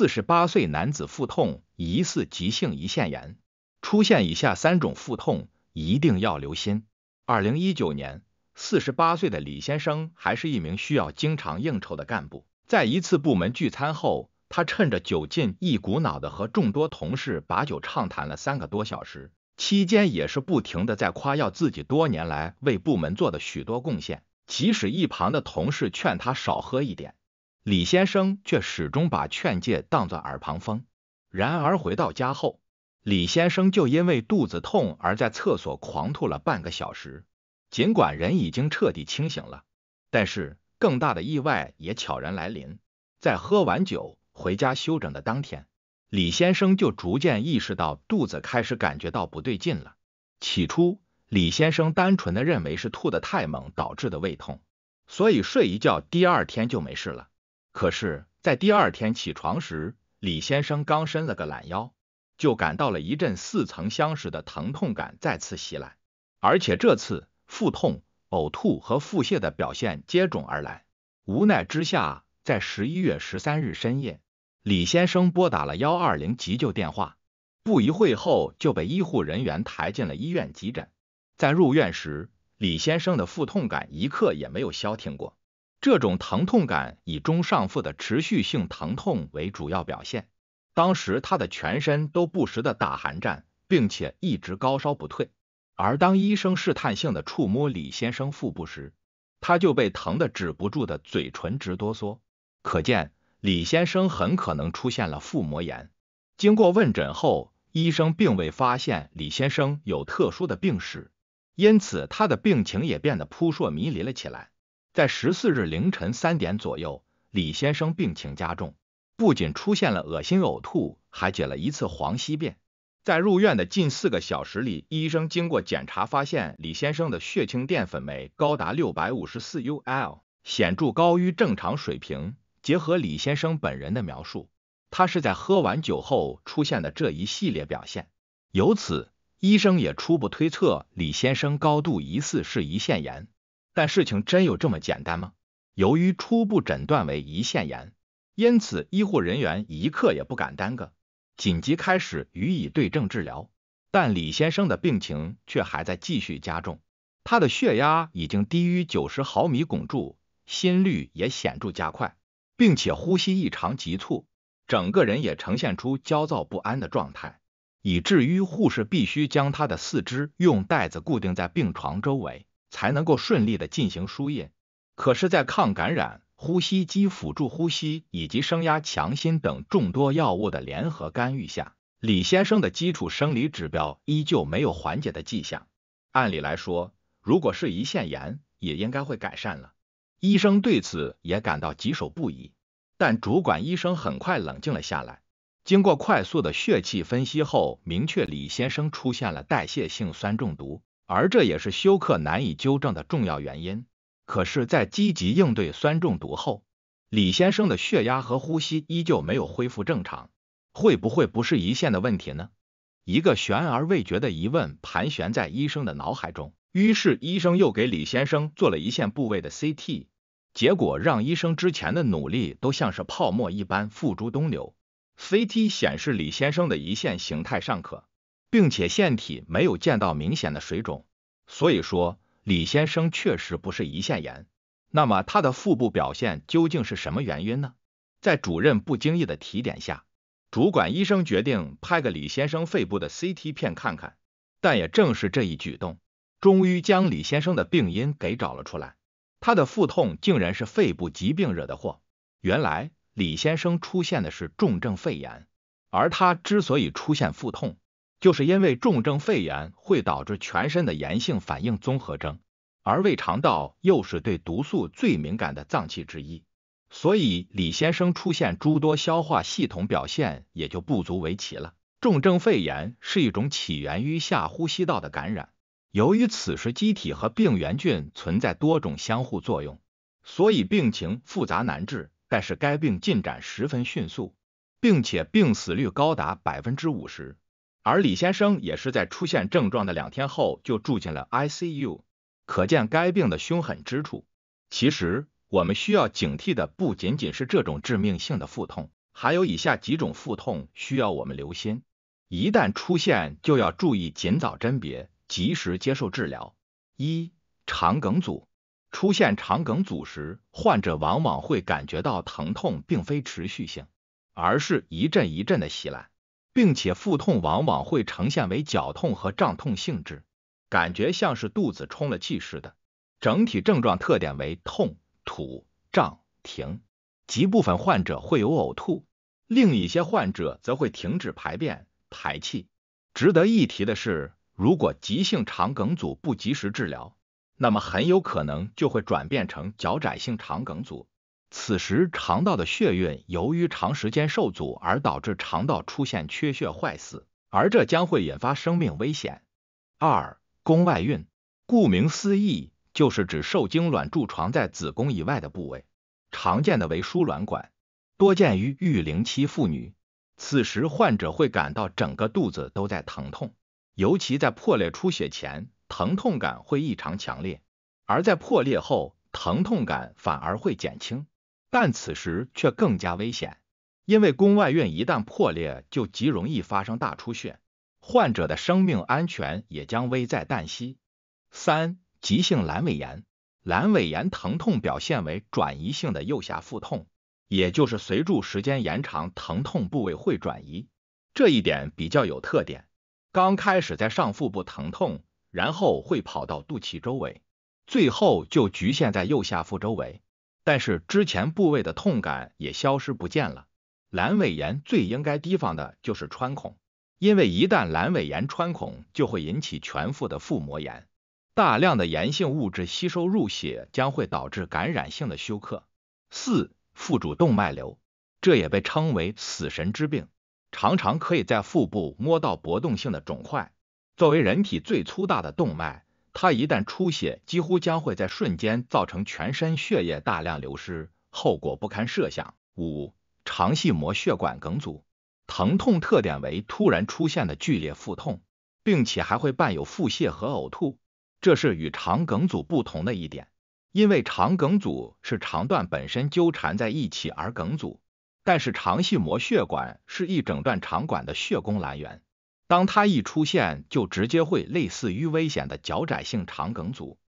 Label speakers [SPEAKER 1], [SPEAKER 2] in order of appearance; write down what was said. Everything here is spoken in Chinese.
[SPEAKER 1] 四十八岁男子腹痛，疑似急性胰腺炎。出现以下三种腹痛，一定要留心。二零一九年，四十八岁的李先生还是一名需要经常应酬的干部。在一次部门聚餐后，他趁着酒劲，一股脑的和众多同事把酒畅谈了三个多小时，期间也是不停的在夸耀自己多年来为部门做的许多贡献，即使一旁的同事劝他少喝一点。李先生却始终把劝诫当作耳旁风。然而回到家后，李先生就因为肚子痛而在厕所狂吐了半个小时。尽管人已经彻底清醒了，但是更大的意外也悄然来临。在喝完酒回家休整的当天，李先生就逐渐意识到肚子开始感觉到不对劲了。起初，李先生单纯的认为是吐得太猛导致的胃痛，所以睡一觉第二天就没事了。可是，在第二天起床时，李先生刚伸了个懒腰，就感到了一阵似曾相识的疼痛感再次袭来，而且这次腹痛、呕吐和腹泻的表现接踵而来。无奈之下，在十一月十三日深夜，李先生拨打了幺二零急救电话，不一会后就被医护人员抬进了医院急诊。在入院时，李先生的腹痛感一刻也没有消停过。这种疼痛感以中上腹的持续性疼痛为主要表现，当时他的全身都不时的打寒战，并且一直高烧不退。而当医生试探性的触摸李先生腹部时，他就被疼的止不住的嘴唇直哆嗦。可见李先生很可能出现了腹膜炎。经过问诊后，医生并未发现李先生有特殊的病史，因此他的病情也变得扑朔迷离了起来。在十四日凌晨三点左右，李先生病情加重，不仅出现了恶心、呕吐，还解了一次黄稀便。在入院的近四个小时里，医生经过检查发现，李先生的血清淀粉酶高达六百五十四 U/L，显著高于正常水平。结合李先生本人的描述，他是在喝完酒后出现的这一系列表现。由此，医生也初步推测，李先生高度疑似是胰腺炎。但事情真有这么简单吗？由于初步诊断为胰腺炎，因此医护人员一刻也不敢耽搁，紧急开始予以对症治疗。但李先生的病情却还在继续加重，他的血压已经低于九十毫米汞柱，心率也显著加快，并且呼吸异常急促，整个人也呈现出焦躁不安的状态，以至于护士必须将他的四肢用带子固定在病床周围。才能够顺利的进行输液，可是，在抗感染、呼吸机辅助呼吸以及升压强心等众多药物的联合干预下，李先生的基础生理指标依旧没有缓解的迹象。按理来说，如果是胰腺炎，也应该会改善了。医生对此也感到棘手不已。但主管医生很快冷静了下来。经过快速的血气分析后，明确李先生出现了代谢性酸中毒。而这也是休克难以纠正的重要原因。可是，在积极应对酸中毒后，李先生的血压和呼吸依旧没有恢复正常，会不会不是胰腺的问题呢？一个悬而未决的疑问盘旋在医生的脑海中。于是，医生又给李先生做了一线部位的 CT，结果让医生之前的努力都像是泡沫一般付诸东流。CT 显示李先生的胰腺形态尚可。并且腺体没有见到明显的水肿，所以说李先生确实不是胰腺炎。那么他的腹部表现究竟是什么原因呢？在主任不经意的提点下，主管医生决定拍个李先生肺部的 CT 片看看。但也正是这一举动，终于将李先生的病因给找了出来。他的腹痛竟然是肺部疾病惹的祸。原来李先生出现的是重症肺炎，而他之所以出现腹痛。就是因为重症肺炎会导致全身的炎性反应综合征，而胃肠道又是对毒素最敏感的脏器之一，所以李先生出现诸多消化系统表现也就不足为奇了。重症肺炎是一种起源于下呼吸道的感染，由于此时机体和病原菌存在多种相互作用，所以病情复杂难治。但是该病进展十分迅速，并且病死率高达百分之五十。而李先生也是在出现症状的两天后就住进了 ICU，可见该病的凶狠之处。其实，我们需要警惕的不仅仅是这种致命性的腹痛，还有以下几种腹痛需要我们留心，一旦出现就要注意尽早甄别，及时接受治疗。一、肠梗阻。出现肠梗阻时，患者往往会感觉到疼痛，并非持续性，而是一阵一阵的袭来。并且腹痛往往会呈现为绞痛和胀痛性质，感觉像是肚子充了气似的。整体症状特点为痛、吐、胀、停，极部分患者会有呕吐，另一些患者则会停止排便、排气。值得一提的是，如果急性肠梗阻不及时治疗，那么很有可能就会转变成绞窄性肠梗阻。此时肠道的血运由于长时间受阻而导致肠道出现缺血坏死，而这将会引发生命危险。二、宫外孕，顾名思义就是指受精卵着床在子宫以外的部位，常见的为输卵管，多见于育龄期妇女。此时患者会感到整个肚子都在疼痛，尤其在破裂出血前，疼痛感会异常强烈；而在破裂后，疼痛感反而会减轻。但此时却更加危险，因为宫外孕一旦破裂，就极容易发生大出血，患者的生命安全也将危在旦夕。三、急性阑尾炎，阑尾炎疼痛表现为转移性的右下腹痛，也就是随住时间延长，疼痛部位会转移，这一点比较有特点。刚开始在上腹部疼痛，然后会跑到肚脐周围，最后就局限在右下腹周围。但是之前部位的痛感也消失不见了。阑尾炎最应该提防的就是穿孔，因为一旦阑尾炎穿孔，就会引起全腹的腹膜炎，大量的炎性物质吸收入血，将会导致感染性的休克。四，腹主动脉瘤，这也被称为死神之病，常常可以在腹部摸到搏动性的肿块。作为人体最粗大的动脉。它一旦出血，几乎将会在瞬间造成全身血液大量流失，后果不堪设想。五、肠系膜血管梗阻，疼痛特点为突然出现的剧烈腹痛，并且还会伴有腹泻和呕吐，这是与肠梗阻不同的一点，因为肠梗阻是肠段本身纠缠在一起而梗阻，但是肠系膜血管是一整段肠管的血供来源。当它一出现，就直接会类似于危险的绞窄性肠梗阻。